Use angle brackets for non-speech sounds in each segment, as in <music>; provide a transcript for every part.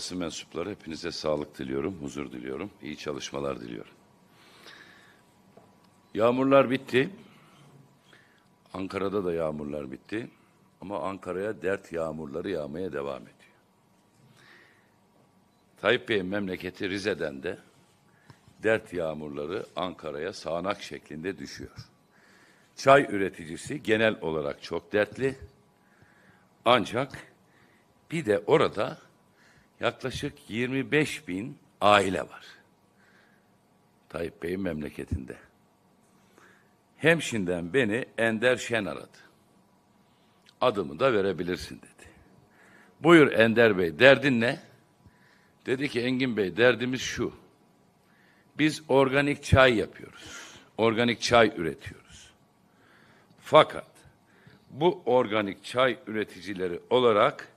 Basın mensupları hepinize sağlık diliyorum, huzur diliyorum, iyi çalışmalar diliyorum. Yağmurlar bitti. Ankara'da da yağmurlar bitti. Ama Ankara'ya dert yağmurları yağmaya devam ediyor. Tayyip Bey'in memleketi Rize'den de dert yağmurları Ankara'ya sağanak şeklinde düşüyor. Çay üreticisi genel olarak çok dertli. Ancak bir de orada yaklaşık 25 bin aile var. Tayyip Bey'in memleketinde. Hemşin'den beni Ender Şen aradı. Adımı da verebilirsin dedi. Buyur Ender Bey derdin ne? Dedi ki Engin Bey derdimiz şu. Biz organik çay yapıyoruz. Organik çay üretiyoruz. Fakat bu organik çay üreticileri olarak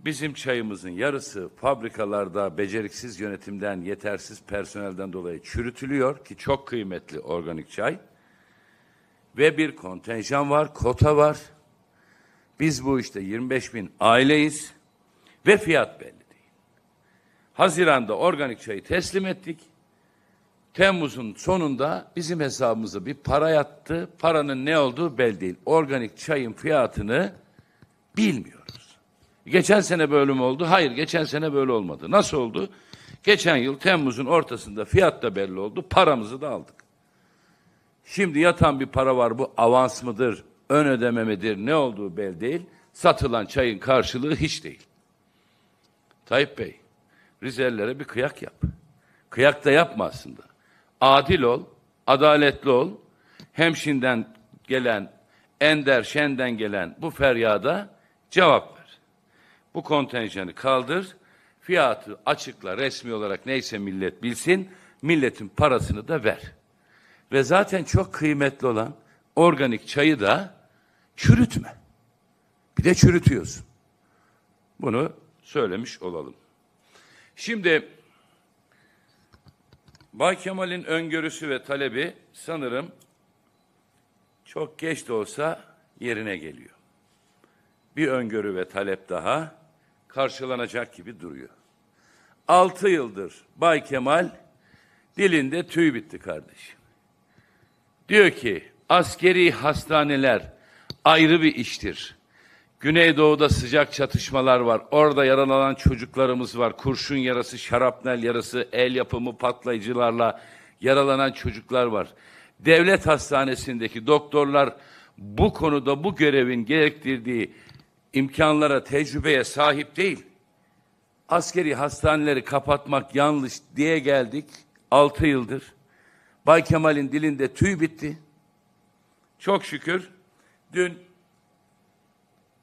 Bizim çayımızın yarısı fabrikalarda beceriksiz yönetimden, yetersiz personelden dolayı çürütülüyor ki çok kıymetli organik çay. Ve bir kontenjan var, kota var. Biz bu işte 25 bin aileyiz ve fiyat belli değil. Haziran'da organik çayı teslim ettik. Temmuz'un sonunda bizim hesabımıza bir para yattı. Paranın ne olduğu belli değil. Organik çayın fiyatını bilmiyoruz. Geçen sene böyle mi oldu? Hayır, geçen sene böyle olmadı. Nasıl oldu? Geçen yıl Temmuz'un ortasında fiyat da belli oldu, paramızı da aldık. Şimdi yatan bir para var bu avans mıdır, ön ödeme midir, ne olduğu belli değil. Satılan çayın karşılığı hiç değil. Tayyip Bey, rizellere bir kıyak yap. Kıyak da yapma aslında. Adil ol, adaletli ol. Hemşinden gelen, ender şenden gelen bu feryada cevap ver bu kontenjanı kaldır. Fiyatı açıkla resmi olarak neyse millet bilsin. Milletin parasını da ver. Ve zaten çok kıymetli olan organik çayı da çürütme. Bir de çürütüyorsun. Bunu söylemiş olalım. Şimdi Bay Kemal'in öngörüsü ve talebi sanırım çok geç de olsa yerine geliyor. Bir öngörü ve talep daha karşılanacak gibi duruyor. Altı yıldır Bay Kemal dilinde tüy bitti kardeşim. Diyor ki askeri hastaneler ayrı bir iştir. Güneydoğu'da sıcak çatışmalar var. Orada yaralanan çocuklarımız var. Kurşun yarası, şarapnel yarası, el yapımı patlayıcılarla yaralanan çocuklar var. Devlet hastanesindeki doktorlar bu konuda bu görevin gerektirdiği imkanlara, tecrübeye sahip değil. Askeri hastaneleri kapatmak yanlış diye geldik. Altı yıldır. Bay Kemal'in dilinde tüy bitti. Çok şükür dün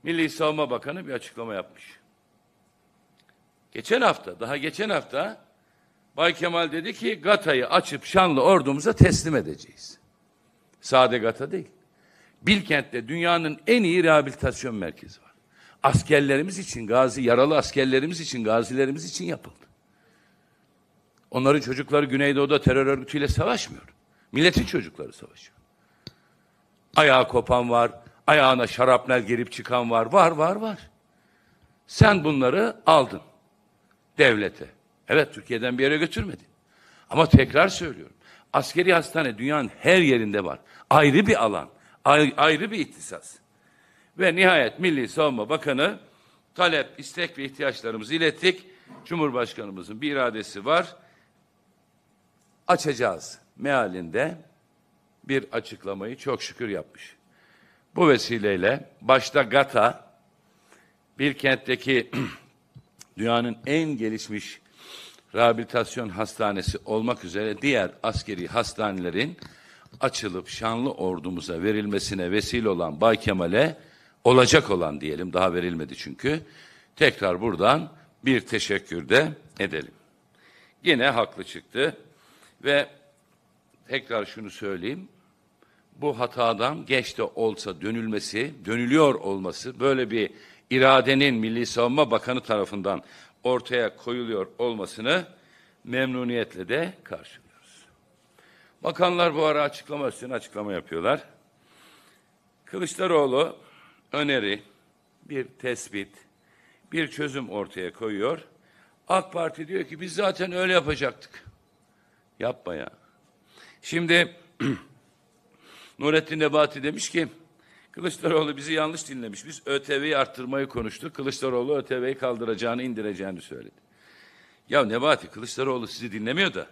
Milli Savunma Bakanı bir açıklama yapmış. Geçen hafta, daha geçen hafta Bay Kemal dedi ki Gata'yı açıp şanlı ordumuza teslim edeceğiz. Sade Gata değil. Bilkent'te dünyanın en iyi rehabilitasyon merkezi var askerlerimiz için, gazi, yaralı askerlerimiz için, gazilerimiz için yapıldı. Onların çocukları Güneydoğu'da terör örgütüyle savaşmıyor. Milletin çocukları savaşıyor. Ayağı kopan var, ayağına şarapnel girip çıkan var, var var var. Sen bunları aldın devlete. Evet Türkiye'den bir yere götürmedin. Ama tekrar söylüyorum. Askeri hastane dünyanın her yerinde var. Ayrı bir alan, ayrı bir ihtisas. Ve nihayet Milli Savunma Bakanı talep, istek ve ihtiyaçlarımızı ilettik. Cumhurbaşkanımızın bir iradesi var. Açacağız mealinde bir açıklamayı çok şükür yapmış. Bu vesileyle başta GATA, bir kentteki <clears throat> dünyanın en gelişmiş rehabilitasyon hastanesi olmak üzere diğer askeri hastanelerin açılıp şanlı ordumuza verilmesine vesile olan Bay Kemal'e olacak olan diyelim daha verilmedi çünkü. Tekrar buradan bir teşekkür de edelim. Yine haklı çıktı ve tekrar şunu söyleyeyim. Bu hatadan geç de olsa dönülmesi, dönülüyor olması böyle bir iradenin Milli Savunma Bakanı tarafından ortaya koyuluyor olmasını memnuniyetle de karşılıyoruz. Bakanlar bu ara açıklama üstüne açıklama yapıyorlar. Kılıçdaroğlu öneri, bir tespit, bir çözüm ortaya koyuyor. AK Parti diyor ki biz zaten öyle yapacaktık. Yapma ya. Şimdi <clears throat> Nurettin Nebati demiş ki Kılıçdaroğlu bizi yanlış dinlemiş. Biz ÖTV'yi arttırmayı konuştuk. Kılıçdaroğlu ÖTV'yi kaldıracağını, indireceğini söyledi. Ya Nebati Kılıçdaroğlu sizi dinlemiyor da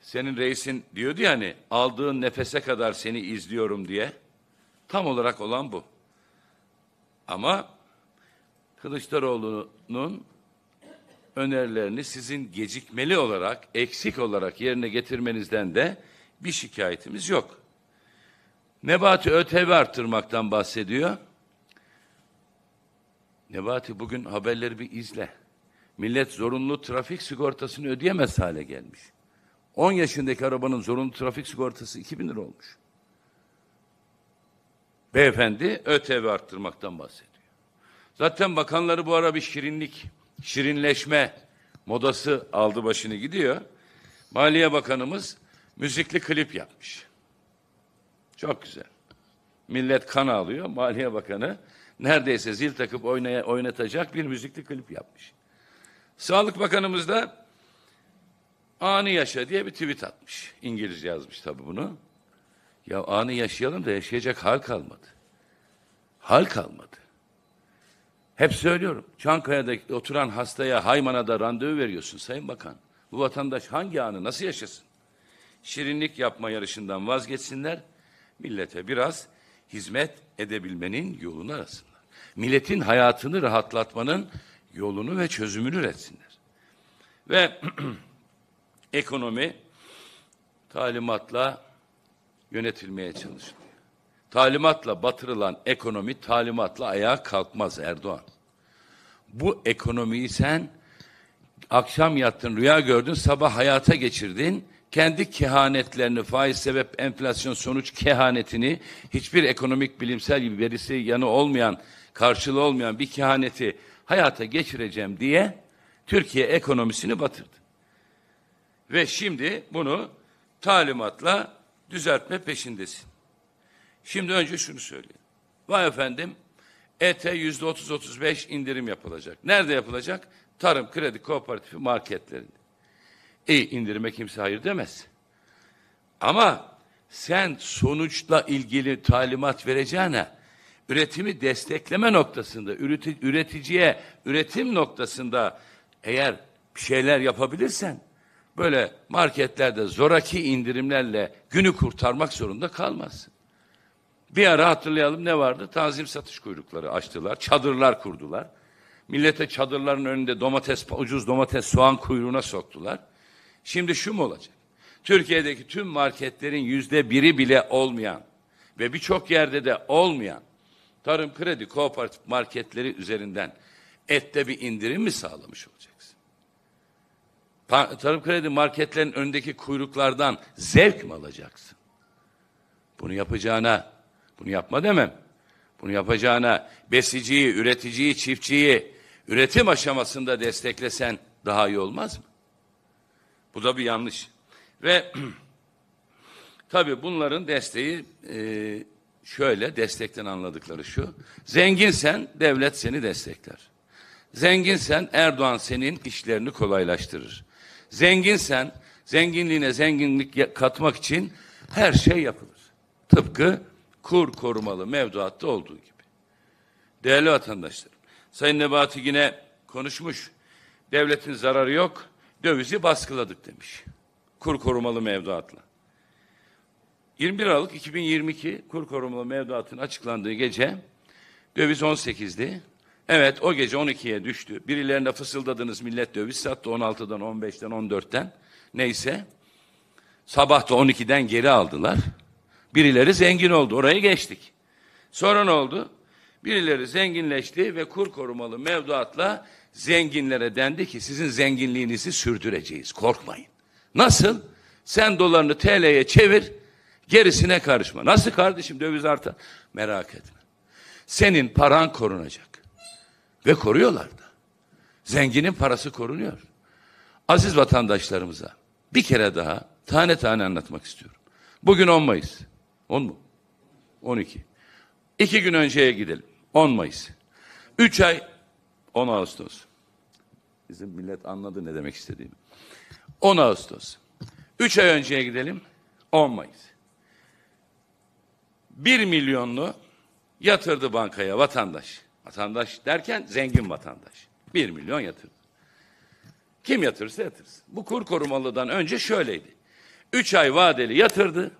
senin reisin diyordu ya hani aldığın nefese kadar seni izliyorum diye. Tam olarak olan bu. Ama Kılıçdaroğlu'nun önerilerini sizin gecikmeli olarak, eksik olarak yerine getirmenizden de bir şikayetimiz yok. Nebati ÖTV arttırmaktan bahsediyor. Nebati bugün haberleri bir izle. Millet zorunlu trafik sigortasını ödeyemez hale gelmiş. 10 yaşındaki arabanın zorunlu trafik sigortası 2000 lira olmuş beyefendi ÖTV arttırmaktan bahsediyor. Zaten bakanları bu ara bir şirinlik, şirinleşme modası aldı başını gidiyor. Maliye Bakanımız müzikli klip yapmış. Çok güzel. Millet kan alıyor. Maliye Bakanı neredeyse zil takıp oynaya, oynatacak bir müzikli klip yapmış. Sağlık Bakanımız da anı yaşa diye bir tweet atmış. İngilizce yazmış tabii bunu. Ya anı yaşayalım da yaşayacak hal kalmadı. Hal kalmadı. Hep söylüyorum. Çankaya'da oturan hastaya Haymana da randevu veriyorsun Sayın Bakan. Bu vatandaş hangi anı nasıl yaşasın? Şirinlik yapma yarışından vazgeçsinler. Millete biraz hizmet edebilmenin yolunu arasınlar. Milletin hayatını rahatlatmanın yolunu ve çözümünü üretsinler. Ve <clears throat> ekonomi talimatla yönetilmeye çalışılıyor. Talimatla batırılan ekonomi talimatla ayağa kalkmaz Erdoğan. Bu ekonomiyi sen akşam yattın, rüya gördün, sabah hayata geçirdin. Kendi kehanetlerini, faiz sebep, enflasyon sonuç kehanetini hiçbir ekonomik bilimsel gibi verisi yanı olmayan, karşılığı olmayan bir kehaneti hayata geçireceğim diye Türkiye ekonomisini batırdı. Ve şimdi bunu talimatla düzeltme peşindesin. Şimdi önce şunu söyleyeyim. Vay efendim ete yüzde otuz otuz beş indirim yapılacak. Nerede yapılacak? Tarım Kredi Kooperatifi marketlerinde. İyi indirime kimse hayır demez. Ama sen sonuçla ilgili talimat vereceğine üretimi destekleme noktasında, üretici, üreticiye üretim noktasında eğer bir şeyler yapabilirsen böyle marketlerde zoraki indirimlerle günü kurtarmak zorunda kalmazsın. Bir ara hatırlayalım ne vardı? Tanzim satış kuyrukları açtılar, çadırlar kurdular. Millete çadırların önünde domates, ucuz domates, soğan kuyruğuna soktular. Şimdi şu mu olacak? Türkiye'deki tüm marketlerin yüzde biri bile olmayan ve birçok yerde de olmayan tarım kredi kooperatif marketleri üzerinden ette bir indirim mi sağlamış olacak? Tarım kredi marketlerin öndeki kuyruklardan zevk mi alacaksın? Bunu yapacağına, bunu yapma demem. Bunu yapacağına besiciyi, üreticiyi, çiftçiyi üretim aşamasında desteklesen daha iyi olmaz mı? Bu da bir yanlış. Ve <clears throat> tabii bunların desteği e, şöyle destekten anladıkları şu. Zenginsen devlet seni destekler. Zenginsen Erdoğan senin işlerini kolaylaştırır. Zenginsen zenginliğine zenginlik katmak için her şey yapılır. Tıpkı kur korumalı mevduatta olduğu gibi. Değerli vatandaşlarım, Sayın Nebati yine konuşmuş. Devletin zararı yok, dövizi baskıladık demiş. Kur korumalı mevduatla. 21 Aralık 2022 kur korumalı mevduatın açıklandığı gece döviz 18'di. Evet o gece 12'ye düştü. Birilerine fısıldadınız millet döviz sattı 16'dan 15'ten 14'ten neyse. sabahta 12'den geri aldılar. Birileri zengin oldu orayı geçtik. Sonra ne oldu? Birileri zenginleşti ve kur korumalı mevduatla zenginlere dendi ki sizin zenginliğinizi sürdüreceğiz korkmayın. Nasıl? Sen dolarını TL'ye çevir gerisine karışma. Nasıl kardeşim döviz artar? Merak etme. Senin paran korunacak. Ve koruyorlar da. Zenginin parası korunuyor. Aziz vatandaşlarımıza bir kere daha tane tane anlatmak istiyorum. Bugün 10 Mayıs. 10 mu? 12. İki gün önceye gidelim. 10 Mayıs. 3 ay 10 Ağustos. Bizim millet anladı ne demek istediğimi. 10 Ağustos. 3 ay önceye gidelim. 10 Mayıs. 1 milyonlu yatırdı bankaya vatandaş. Vatandaş derken zengin vatandaş. Bir milyon yatırdı. Kim yatırsa yatırsın. Bu kur korumalıdan önce şöyleydi. Üç ay vadeli yatırdı.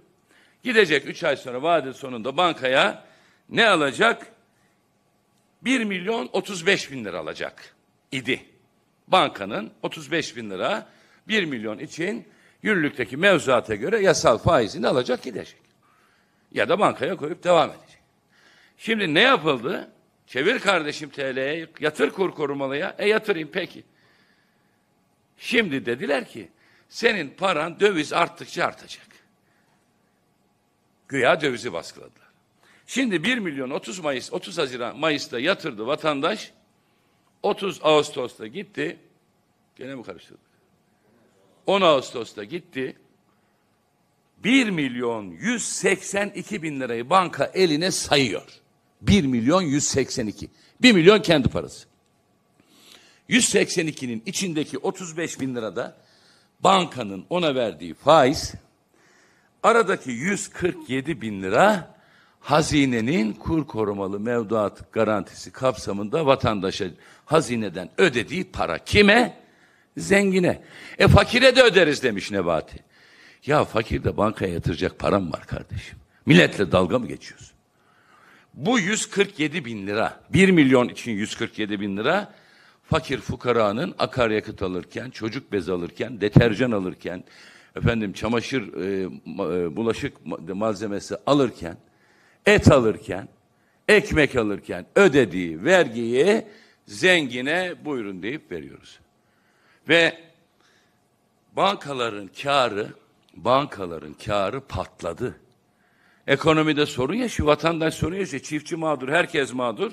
Gidecek üç ay sonra vadeli sonunda bankaya ne alacak? Bir milyon otuz beş bin lira alacak idi. Bankanın otuz beş bin lira bir milyon için yürürlükteki mevzuata göre yasal faizini alacak gidecek. Ya da bankaya koyup devam edecek. Şimdi ne yapıldı? Çevir kardeşim TL'ye, yatır kur korumalıya. E yatırayım peki. Şimdi dediler ki senin paran döviz arttıkça artacak. Güya dövizi baskıladılar. Şimdi 1 milyon 30 Mayıs, 30 Haziran, Mayıs'ta yatırdı vatandaş. 30 Ağustos'ta gitti. Gene mi karıştırdık? 10 Ağustos'ta gitti. 1 milyon 182 bin lirayı banka eline sayıyor. 1 milyon 182. 1 milyon kendi parası. 182'nin içindeki 35 bin lirada bankanın ona verdiği faiz, aradaki 147 bin lira hazinenin kur korumalı mevduat garantisi kapsamında vatandaşa hazineden ödediği para kime? Zengine. E fakire de öderiz demiş Nebati. Ya fakirde bankaya yatıracak param var kardeşim. Milletle dalga mı geçiyorsun? Bu 147 bin lira, 1 milyon için 147 bin lira fakir fukaranın akaryakıt alırken, çocuk bez alırken, deterjan alırken, efendim çamaşır, e, e bulaşık malzemesi alırken, et alırken, ekmek alırken ödediği vergiyi zengine buyurun deyip veriyoruz. Ve bankaların karı, bankaların karı patladı. Ekonomide sorun ya, şu vatandaş sorun yaşıyor, çiftçi mağdur, herkes mağdur.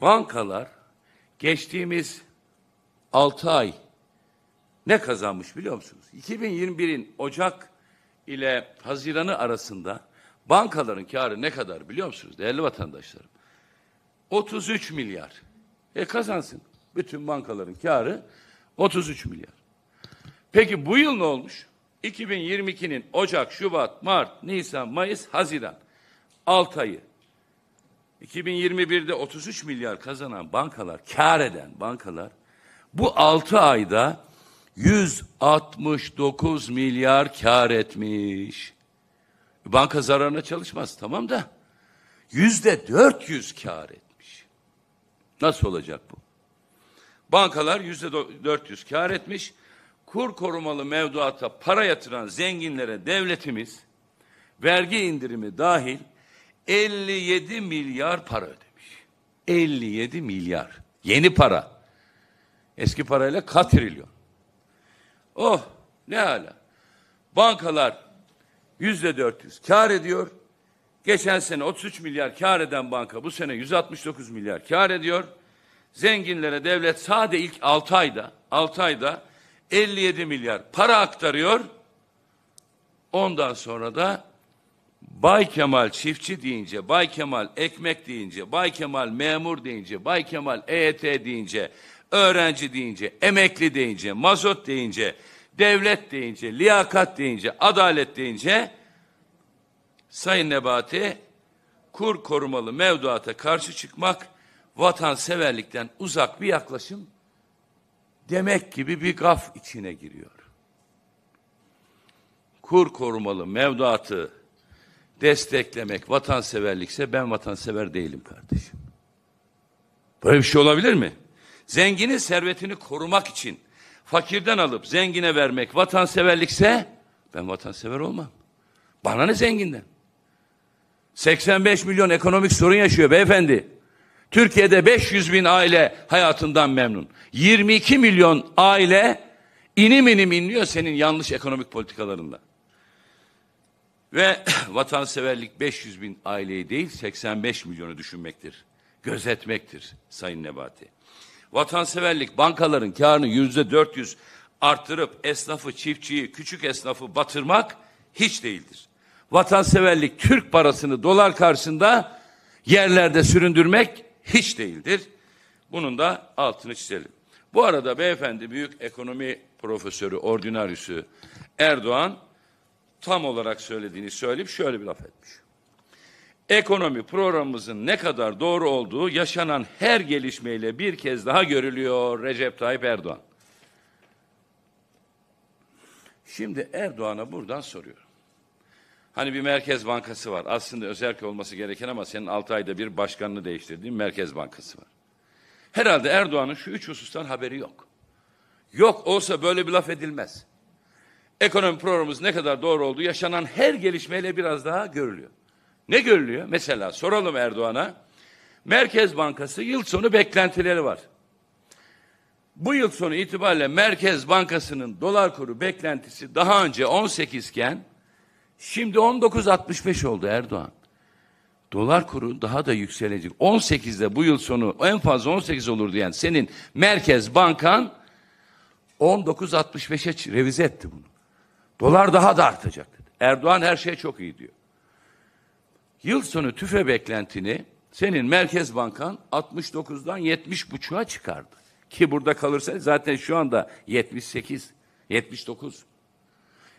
Bankalar geçtiğimiz 6 ay ne kazanmış biliyor musunuz? 2021'in Ocak ile Haziran'ı arasında bankaların karı ne kadar biliyor musunuz değerli vatandaşlarım? 33 milyar. E kazansın. Bütün bankaların karı 33 milyar. Peki bu yıl ne olmuş? 2022'nin Ocak, Şubat, Mart, Nisan, Mayıs, Haziran 6 ayı 2021'de 33 milyar kazanan bankalar, kar eden bankalar bu 6 ayda 169 milyar kar etmiş. Banka zararına çalışmaz tamam da yüzde 400 kar etmiş. Nasıl olacak bu? Bankalar yüzde 400 kar etmiş kur korumalı mevduata para yatıran zenginlere devletimiz vergi indirimi dahil 57 milyar para ödemiş. 57 milyar. Yeni para. Eski parayla kat trilyon. Oh ne hala. Bankalar yüzde 400 kar ediyor. Geçen sene 33 milyar kar eden banka bu sene 169 milyar kar ediyor. Zenginlere devlet sade ilk 6 ayda 6 ayda 57 milyar para aktarıyor. Ondan sonra da Bay Kemal çiftçi deyince, Bay Kemal ekmek deyince, Bay Kemal memur deyince, Bay Kemal EYT deyince, öğrenci deyince, emekli deyince, mazot deyince, devlet deyince, liyakat deyince, adalet deyince Sayın Nebati kur korumalı mevduata karşı çıkmak vatanseverlikten uzak bir yaklaşım demek gibi bir gaf içine giriyor. Kur korumalı mevduatı desteklemek vatanseverlikse ben vatansever değilim kardeşim. Böyle bir şey olabilir mi? Zenginin servetini korumak için fakirden alıp zengine vermek vatanseverlikse ben vatansever olmam. Bana ne zenginden? 85 milyon ekonomik sorun yaşıyor beyefendi. Türkiye'de 500 bin aile hayatından memnun. 22 milyon aile inim inim inliyor senin yanlış ekonomik politikalarında. Ve <clears throat> vatanseverlik 500 bin aileyi değil 85 milyonu düşünmektir. Gözetmektir Sayın Nebati. Vatanseverlik bankaların karını yüzde 400 arttırıp esnafı, çiftçiyi, küçük esnafı batırmak hiç değildir. Vatanseverlik Türk parasını dolar karşısında yerlerde süründürmek hiç değildir. Bunun da altını çizelim. Bu arada beyefendi büyük ekonomi profesörü, ordinarüsü Erdoğan tam olarak söylediğini söyleyip şöyle bir laf etmiş. Ekonomi programımızın ne kadar doğru olduğu yaşanan her gelişmeyle bir kez daha görülüyor Recep Tayyip Erdoğan. Şimdi Erdoğan'a buradan soruyorum. Hani bir Merkez Bankası var. Aslında özellikle olması gereken ama senin altı ayda bir başkanını değiştirdiğin Merkez Bankası var. Herhalde Erdoğan'ın şu üç husustan haberi yok. Yok olsa böyle bir laf edilmez. Ekonomi programımız ne kadar doğru olduğu yaşanan her gelişmeyle biraz daha görülüyor. Ne görülüyor? Mesela soralım Erdoğan'a. Merkez Bankası yıl sonu beklentileri var. Bu yıl sonu itibariyle Merkez Bankası'nın dolar kuru beklentisi daha önce 18 iken Şimdi 19.65 oldu Erdoğan. Dolar kuru daha da yükselecek. 18'de bu yıl sonu en fazla 18 olur diyen yani senin merkez bankan 19.65'e revize etti bunu. Dolar daha da artacak Erdoğan her şey çok iyi diyor. Yıl sonu tüfe beklentini senin merkez bankan 69'dan 70.5'a çıkardı. Ki burada kalırsa zaten şu anda 78, 79.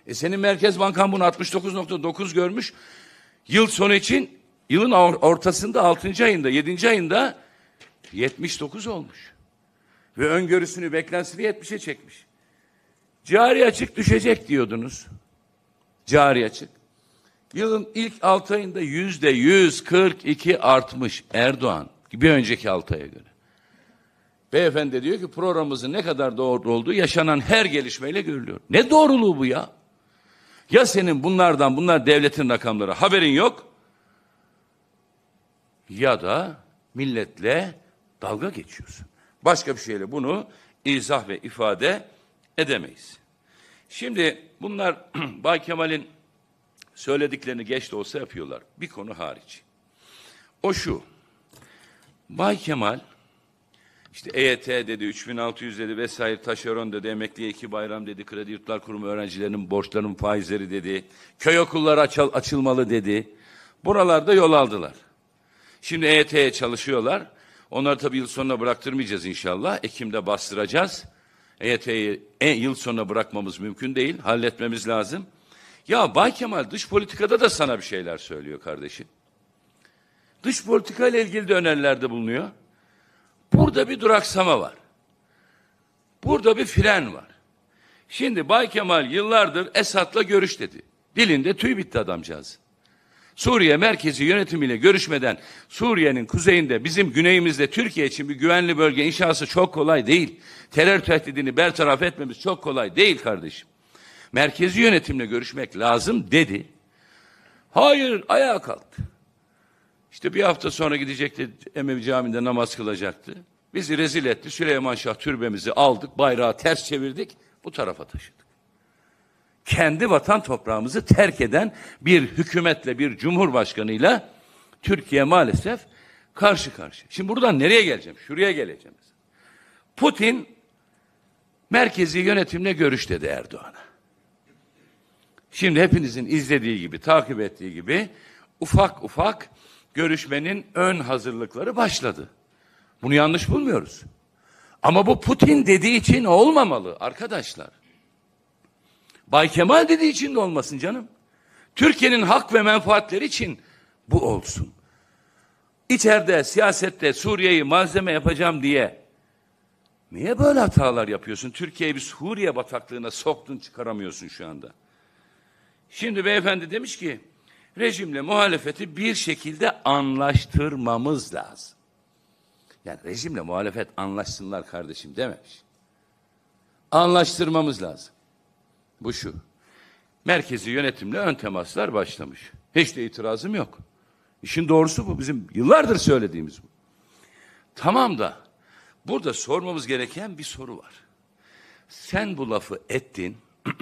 E senin Merkez Bankan bunu 69.9 görmüş. Yıl sonu için yılın ortasında 6. ayında 7. ayında 79 olmuş. Ve öngörüsünü beklentisini 70'e çekmiş. Cari açık düşecek diyordunuz. Cari açık. Yılın ilk 6 ayında yüzde 142 artmış Erdoğan bir önceki 6 aya göre. Beyefendi diyor ki programımızın ne kadar doğru olduğu yaşanan her gelişmeyle görülüyor. Ne doğruluğu bu ya? Ya senin bunlardan bunlar devletin rakamları haberin yok ya da milletle dalga geçiyorsun. Başka bir şeyle bunu izah ve ifade edemeyiz. Şimdi bunlar <clears throat> Bay Kemal'in söylediklerini geç de olsa yapıyorlar. Bir konu hariç. O şu. Bay Kemal işte EYT dedi, 3600 dedi vesaire, taşeron dedi, emekliye iki bayram dedi, kredi yurtlar kurumu öğrencilerinin borçlarının faizleri dedi, köy okulları açıl açılmalı dedi. Buralarda yol aldılar. Şimdi EYT'ye çalışıyorlar. Onları tabii yıl sonuna bıraktırmayacağız inşallah. Ekim'de bastıracağız. EYT'yi en yıl sonuna bırakmamız mümkün değil. Halletmemiz lazım. Ya Bay Kemal dış politikada da sana bir şeyler söylüyor kardeşim. Dış politika ile ilgili de önerilerde bulunuyor. Burada bir duraksama var. Burada bir fren var. Şimdi Bay Kemal yıllardır Esad'la görüş dedi. Dilinde tüy bitti adamcağız. Suriye merkezi yönetimiyle görüşmeden Suriye'nin kuzeyinde bizim güneyimizde Türkiye için bir güvenli bölge inşası çok kolay değil. Terör tehdidini bertaraf etmemiz çok kolay değil kardeşim. Merkezi yönetimle görüşmek lazım dedi. Hayır ayağa kalktı. İşte bir hafta sonra gidecekti Emevi Camii'nde namaz kılacaktı. Bizi rezil etti. Süleyman Şah türbemizi aldık, bayrağı ters çevirdik, bu tarafa taşıdık. Kendi vatan toprağımızı terk eden bir hükümetle, bir cumhurbaşkanıyla Türkiye maalesef karşı karşıya. Şimdi buradan nereye geleceğim? Şuraya geleceğim. Putin merkezi yönetimle görüş dedi Erdoğan'a. Şimdi hepinizin izlediği gibi, takip ettiği gibi ufak ufak görüşmenin ön hazırlıkları başladı. Bunu yanlış bulmuyoruz. Ama bu Putin dediği için olmamalı arkadaşlar. Bay Kemal dediği için de olmasın canım. Türkiye'nin hak ve menfaatleri için bu olsun. İçeride siyasette Suriye'yi malzeme yapacağım diye niye böyle hatalar yapıyorsun? Türkiye'yi bir Suriye bataklığına soktun çıkaramıyorsun şu anda. Şimdi beyefendi demiş ki rejimle muhalefeti bir şekilde anlaştırmamız lazım. Yani rejimle muhalefet anlaşsınlar kardeşim dememiş. Anlaştırmamız lazım. Bu şu. Merkezi yönetimle ön temaslar başlamış. Hiç de itirazım yok. İşin doğrusu bu. Bizim yıllardır söylediğimiz bu. Tamam da burada sormamız gereken bir soru var. Sen bu lafı ettin. <clears throat>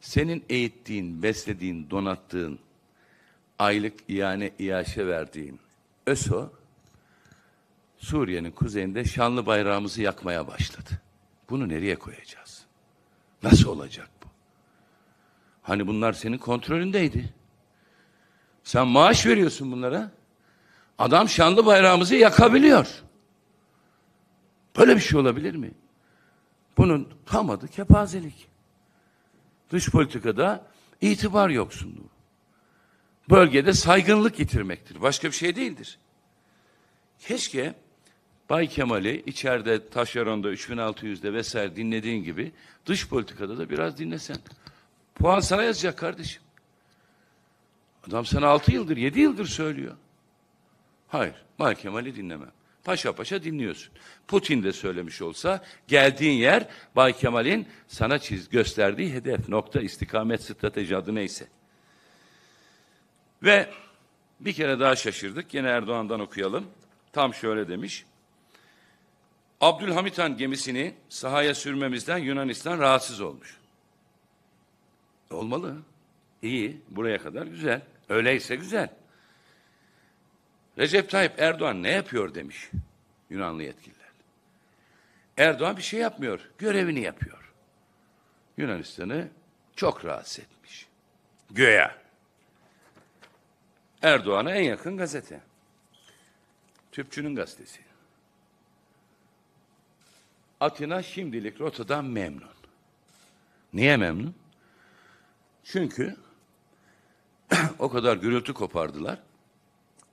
Senin eğittiğin, beslediğin, donattığın, aylık yani iaşe verdiğin ÖSO, Suriye'nin kuzeyinde şanlı bayrağımızı yakmaya başladı. Bunu nereye koyacağız? Nasıl olacak bu? Hani bunlar senin kontrolündeydi. Sen maaş veriyorsun bunlara. Adam şanlı bayrağımızı yakabiliyor. Böyle bir şey olabilir mi? Bunun tam adı kepazelik dış politikada itibar yoksunluğu. Bölgede saygınlık yitirmektir. Başka bir şey değildir. Keşke Bay Kemal'i içeride Taşeron'da 3600'de vesaire dinlediğin gibi dış politikada da biraz dinlesen. Puan sana yazacak kardeşim. Adam sana altı yıldır, yedi yıldır söylüyor. Hayır, Bay Kemal'i dinlemem paşa paşa dinliyorsun. Putin de söylemiş olsa geldiğin yer Bay Kemal'in sana çiz gösterdiği hedef nokta istikamet strateji adı neyse. Ve bir kere daha şaşırdık. Yine Erdoğan'dan okuyalım. Tam şöyle demiş. Abdülhamit Han gemisini sahaya sürmemizden Yunanistan rahatsız olmuş. Olmalı. İyi. Buraya kadar güzel. Öyleyse güzel. Recep Tayyip Erdoğan ne yapıyor demiş Yunanlı yetkililer. Erdoğan bir şey yapmıyor, görevini yapıyor. Yunanistan'ı çok rahatsız etmiş. Göya. Erdoğan'a en yakın gazete. Tüpçünün gazetesi. Atina şimdilik rotadan memnun. Niye memnun? Çünkü <clears throat> o kadar gürültü kopardılar.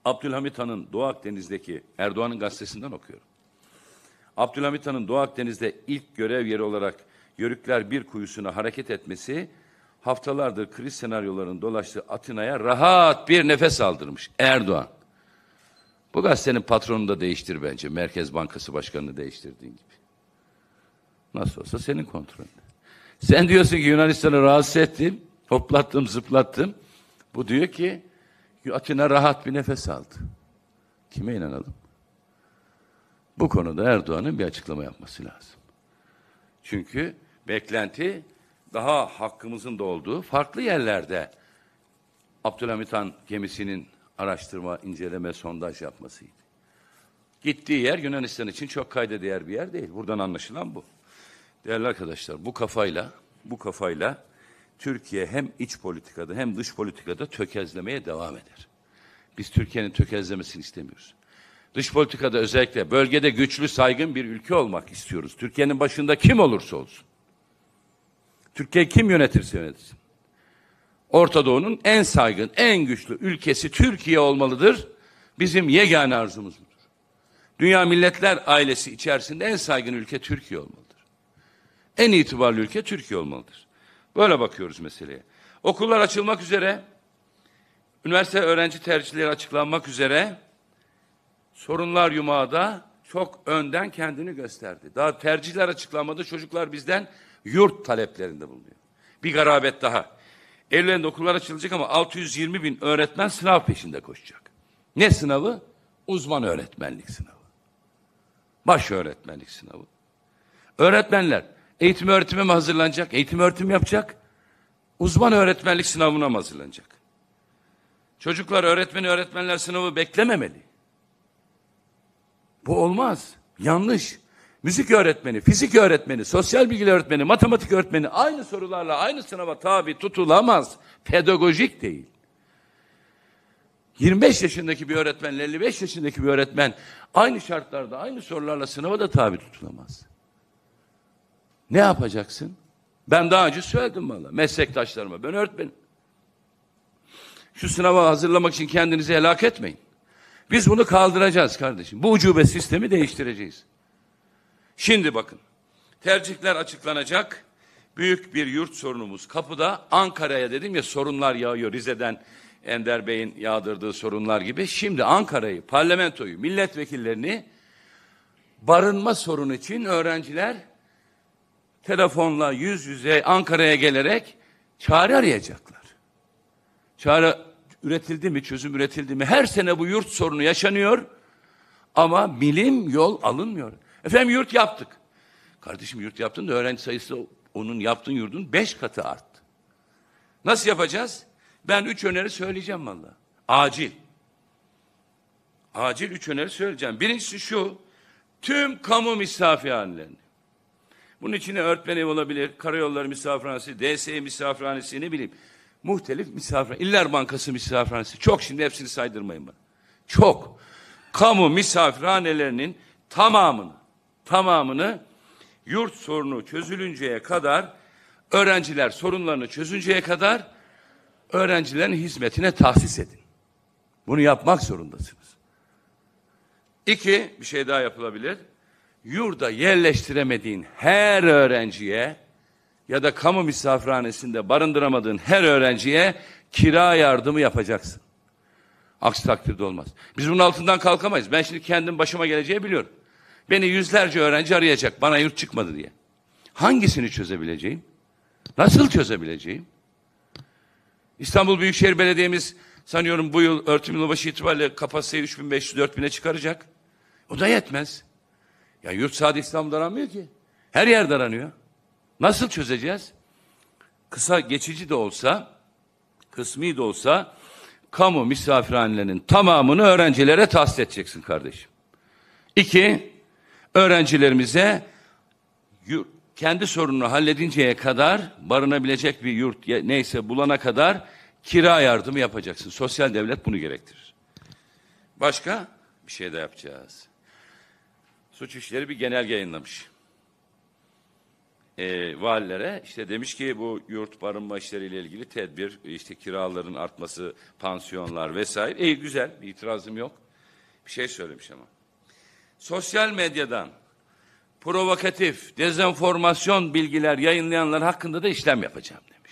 Abdülhamit Han'ın Doğu Akdeniz'deki Erdoğan'ın gazetesinden okuyorum. Abdülhamit Han'ın Doğu Akdeniz'de ilk görev yeri olarak Yörükler bir kuyusuna hareket etmesi haftalardır kriz senaryolarının dolaştığı Atina'ya rahat bir nefes aldırmış Erdoğan. Bu gazetenin patronunu da değiştir bence. Merkez Bankası Başkanı'nı değiştirdiğin gibi. Nasıl olsa senin kontrolünde. Sen diyorsun ki Yunanistan'ı rahatsız ettim, hoplattım, zıplattım. Bu diyor ki Akina rahat bir nefes aldı. Kime inanalım? Bu konuda Erdoğan'ın bir açıklama yapması lazım. Çünkü beklenti daha hakkımızın da olduğu farklı yerlerde Abdülhamit Han gemisinin araştırma, inceleme, sondaj yapmasıydı. Gittiği yer Yunanistan için çok kayda değer bir yer değil. Buradan anlaşılan bu. Değerli arkadaşlar bu kafayla bu kafayla Türkiye hem iç politikada hem dış politikada tökezlemeye devam eder. Biz Türkiye'nin tökezlemesini istemiyoruz. Dış politikada özellikle bölgede güçlü, saygın bir ülke olmak istiyoruz. Türkiye'nin başında kim olursa olsun. Türkiye kim yönetirse yönetsin. Orta Doğu'nun en saygın, en güçlü ülkesi Türkiye olmalıdır. Bizim yegane arzumuz budur. Dünya Milletler ailesi içerisinde en saygın ülke Türkiye olmalıdır. En itibarlı ülke Türkiye olmalıdır. Böyle bakıyoruz meseleye. Okullar açılmak üzere, üniversite öğrenci tercihleri açıklanmak üzere sorunlar yumağı da çok önden kendini gösterdi. Daha tercihler açıklanmadı. Çocuklar bizden yurt taleplerinde bulunuyor. Bir garabet daha. Evlerinde okullar açılacak ama 620 bin öğretmen sınav peşinde koşacak. Ne sınavı? Uzman öğretmenlik sınavı. Baş öğretmenlik sınavı. Öğretmenler Eğitim öğretime mi hazırlanacak? Eğitim öğretim yapacak. Uzman öğretmenlik sınavına mı hazırlanacak? Çocuklar öğretmeni öğretmenler sınavı beklememeli. Bu olmaz. Yanlış. Müzik öğretmeni, fizik öğretmeni, sosyal bilgi öğretmeni, matematik öğretmeni aynı sorularla aynı sınava tabi tutulamaz. Pedagojik değil. 25 yaşındaki bir öğretmen, 55 yaşındaki bir öğretmen aynı şartlarda, aynı sorularla sınava da tabi tutulamaz. Ne yapacaksın? Ben daha önce söyledim valla meslektaşlarıma. Ben öğretmenim. Şu sınava hazırlamak için kendinizi helak etmeyin. Biz bunu kaldıracağız kardeşim. Bu ucube sistemi değiştireceğiz. Şimdi bakın. Tercihler açıklanacak. Büyük bir yurt sorunumuz kapıda. Ankara'ya dedim ya sorunlar yağıyor. Rize'den Ender Bey'in yağdırdığı sorunlar gibi. Şimdi Ankara'yı, parlamentoyu, milletvekillerini barınma sorunu için öğrenciler telefonla yüz yüze Ankara'ya gelerek çare arayacaklar. Çare üretildi mi, çözüm üretildi mi? Her sene bu yurt sorunu yaşanıyor ama bilim yol alınmıyor. Efendim yurt yaptık. Kardeşim yurt yaptın da öğrenci sayısı onun yaptığın yurdun beş katı arttı. Nasıl yapacağız? Ben üç öneri söyleyeceğim valla. Acil. Acil üç öneri söyleyeceğim. Birincisi şu, tüm kamu misafirhanelerini bunun içine öğretmen ev olabilir, karayolları misafirhanesi, DSE misafirhanesi ne bileyim. Muhtelif misafirhanesi, İller Bankası misafirhanesi. Çok şimdi hepsini saydırmayın bana. Çok. Kamu misafirhanelerinin tamamını, tamamını yurt sorunu çözülünceye kadar, öğrenciler sorunlarını çözünceye kadar öğrencilerin hizmetine tahsis edin. Bunu yapmak zorundasınız. İki, bir şey daha yapılabilir yurda yerleştiremediğin her öğrenciye ya da kamu misafirhanesinde barındıramadığın her öğrenciye kira yardımı yapacaksın. Aksi takdirde olmaz. Biz bunun altından kalkamayız. Ben şimdi kendim başıma geleceği biliyorum. Beni yüzlerce öğrenci arayacak bana yurt çıkmadı diye. Hangisini çözebileceğim? Nasıl çözebileceğim? İstanbul Büyükşehir Belediye'miz sanıyorum bu yıl örtüm yılbaşı itibariyle kapasiteyi 3500-4000'e çıkaracak. O da yetmez. Ya yurt saat İslam daranmıyor ki. Her yer daranıyor. Nasıl çözeceğiz? Kısa geçici de olsa, kısmi de olsa kamu misafirhanelerinin tamamını öğrencilere tahsis edeceksin kardeşim. İki, öğrencilerimize yurt, kendi sorununu halledinceye kadar barınabilecek bir yurt neyse bulana kadar kira yardımı yapacaksın. Sosyal devlet bunu gerektirir. Başka bir şey de yapacağız. Suç işleri bir genelge yayınlamış. E, valilere işte demiş ki bu yurt barınma işleriyle ilgili tedbir, işte kiraların artması, pansiyonlar vesaire. İyi e, güzel, bir itirazım yok. Bir şey söylemiş ama. Sosyal medyadan provokatif, dezenformasyon bilgiler yayınlayanlar hakkında da işlem yapacağım demiş.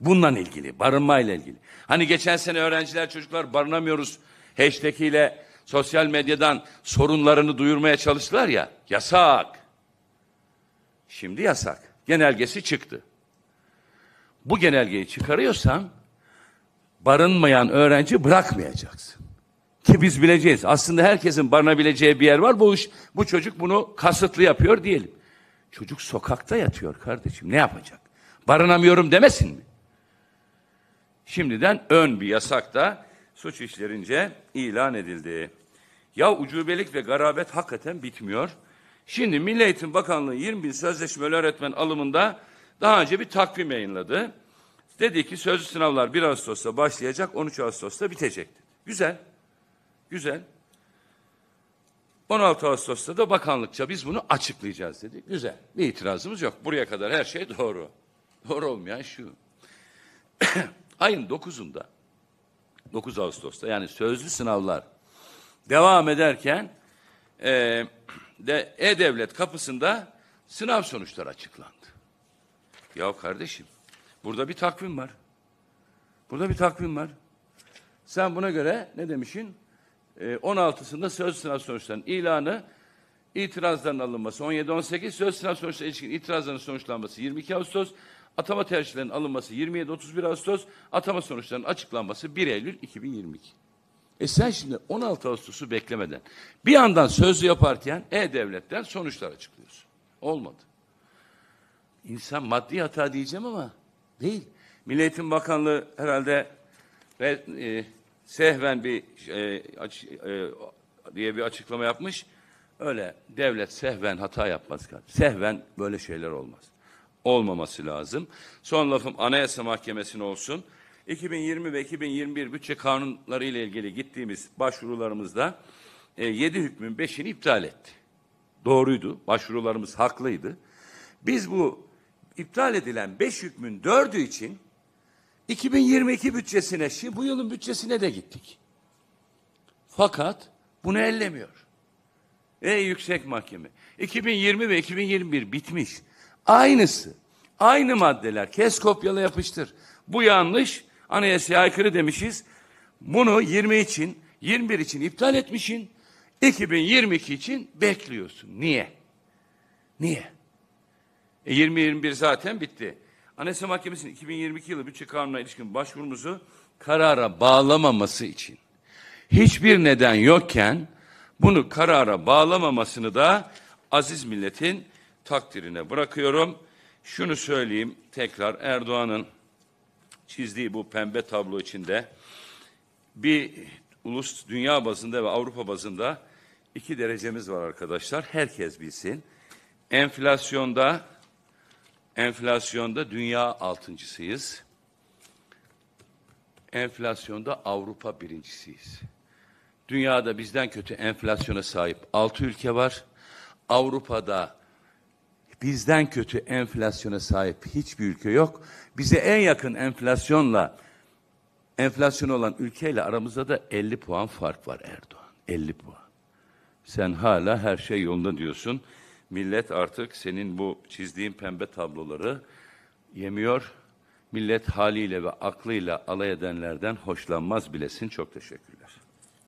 Bununla ilgili, barınmayla ilgili. Hani geçen sene öğrenciler, çocuklar barınamıyoruz hashtag ile sosyal medyadan sorunlarını duyurmaya çalıştılar ya. Yasak. Şimdi yasak. Genelgesi çıktı. Bu genelgeyi çıkarıyorsan barınmayan öğrenci bırakmayacaksın. Ki biz bileceğiz. Aslında herkesin barınabileceği bir yer var. Bu iş, bu çocuk bunu kasıtlı yapıyor diyelim. Çocuk sokakta yatıyor kardeşim. Ne yapacak? Barınamıyorum demesin mi? Şimdiden ön bir yasak da suç işlerince ilan edildi. Ya ucubelik ve garabet hakikaten bitmiyor. Şimdi Milli Eğitim Bakanlığı 20 bin sözleşmeli öğretmen alımında daha önce bir takvim yayınladı. Dedi ki sözlü sınavlar 1 Ağustos'ta başlayacak, 13 Ağustos'ta bitecek. Güzel, güzel. 16 Ağustos'ta da bakanlıkça biz bunu açıklayacağız dedi. Güzel, bir itirazımız yok. Buraya kadar her şey doğru. Doğru olmayan şu. <clears throat> Ayın 9'unda, 9 Ağustos'ta yani sözlü sınavlar devam ederken e, de E-Devlet kapısında sınav sonuçları açıklandı. Ya kardeşim burada bir takvim var. Burada bir takvim var. Sen buna göre ne demişin? E, 16'sında söz sınav sonuçlarının ilanı itirazların alınması 17-18, söz sınav sonuçları ilişkin itirazların sonuçlanması 22 Ağustos, atama tercihlerinin alınması 27-31 Ağustos, atama sonuçlarının açıklanması 1 Eylül 2022. E sen şimdi 16 Ağustos'u beklemeden bir yandan sözlü yaparken E-Devlet'ten sonuçlar açıklıyorsun. Olmadı. İnsan maddi hata diyeceğim ama değil. Milli Bakanlığı herhalde ve e, sehven bir e, aç, e, diye bir açıklama yapmış. Öyle devlet sehven hata yapmaz kardeşim. Sehven böyle şeyler olmaz. Olmaması lazım. Son lafım Anayasa Mahkemesi'ne olsun. 2020 ve 2021 bütçe kanunları ile ilgili gittiğimiz başvurularımızda e, 7 hükmün 5'ini iptal etti. Doğruydu. Başvurularımız haklıydı. Biz bu iptal edilen 5 hükmün 4'ü için 2022 bütçesine, şimdi bu yılın bütçesine de gittik. Fakat bunu ellemiyor. Ey yüksek mahkeme. 2020 ve 2021 bitmiş. Aynısı. Aynı maddeler. Kes kopyala yapıştır. Bu yanlış, Anayasaya aykırı demişiz. Bunu 20 için, 21 için iptal etmişin. 2022 için bekliyorsun. Niye? Niye? E 2021 zaten bitti. Anayasa Mahkemesi'nin 2022 yılı bütçe kanununa ilişkin başvurumuzu karara bağlamaması için hiçbir neden yokken bunu karara bağlamamasını da aziz milletin takdirine bırakıyorum. Şunu söyleyeyim tekrar Erdoğan'ın çizdiği bu pembe tablo içinde bir ulus dünya bazında ve Avrupa bazında iki derecemiz var arkadaşlar. Herkes bilsin. Enflasyonda enflasyonda dünya altıncısıyız. Enflasyonda Avrupa birincisiyiz. Dünyada bizden kötü enflasyona sahip altı ülke var. Avrupa'da Bizden kötü enflasyona sahip hiçbir ülke yok. Bize en yakın enflasyonla enflasyon olan ülkeyle aramızda da 50 puan fark var Erdoğan. 50 puan. Sen hala her şey yolunda diyorsun. Millet artık senin bu çizdiğin pembe tabloları yemiyor. Millet haliyle ve aklıyla alay edenlerden hoşlanmaz bilesin. Çok teşekkürler.